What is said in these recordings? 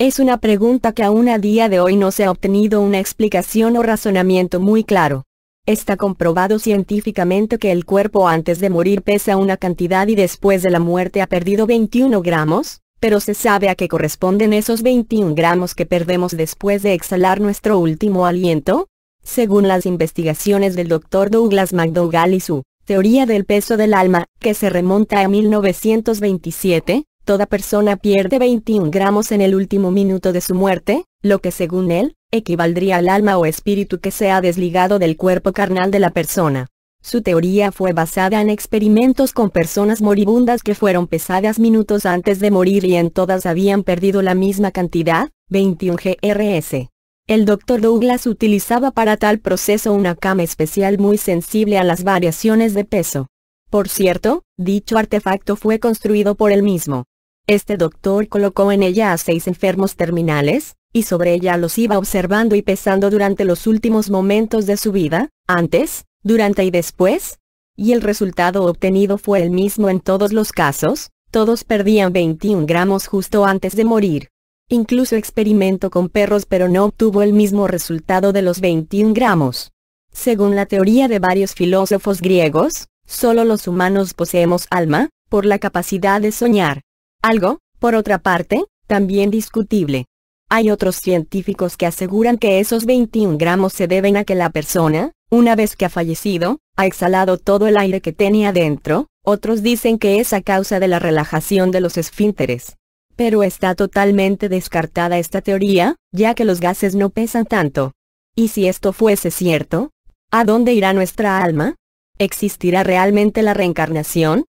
Es una pregunta que aún a día de hoy no se ha obtenido una explicación o razonamiento muy claro. Está comprobado científicamente que el cuerpo antes de morir pesa una cantidad y después de la muerte ha perdido 21 gramos, pero se sabe a qué corresponden esos 21 gramos que perdemos después de exhalar nuestro último aliento. Según las investigaciones del doctor Douglas McDougall y su Teoría del peso del alma, que se remonta a 1927, toda persona pierde 21 gramos en el último minuto de su muerte, lo que según él, equivaldría al alma o espíritu que se ha desligado del cuerpo carnal de la persona. Su teoría fue basada en experimentos con personas moribundas que fueron pesadas minutos antes de morir y en todas habían perdido la misma cantidad, 21 GRS. El Dr. Douglas utilizaba para tal proceso una cama especial muy sensible a las variaciones de peso. Por cierto, dicho artefacto fue construido por él mismo. Este doctor colocó en ella a seis enfermos terminales, y sobre ella los iba observando y pesando durante los últimos momentos de su vida, antes, durante y después, y el resultado obtenido fue el mismo en todos los casos, todos perdían 21 gramos justo antes de morir. Incluso experimentó con perros pero no obtuvo el mismo resultado de los 21 gramos. Según la teoría de varios filósofos griegos, solo los humanos poseemos alma, por la capacidad de soñar. Algo, por otra parte, también discutible. Hay otros científicos que aseguran que esos 21 gramos se deben a que la persona, una vez que ha fallecido, ha exhalado todo el aire que tenía dentro, otros dicen que es a causa de la relajación de los esfínteres. Pero está totalmente descartada esta teoría, ya que los gases no pesan tanto. Y si esto fuese cierto, ¿a dónde irá nuestra alma? ¿Existirá realmente la reencarnación?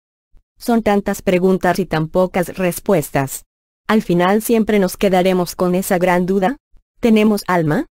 Son tantas preguntas y tan pocas respuestas. Al final siempre nos quedaremos con esa gran duda. ¿Tenemos alma?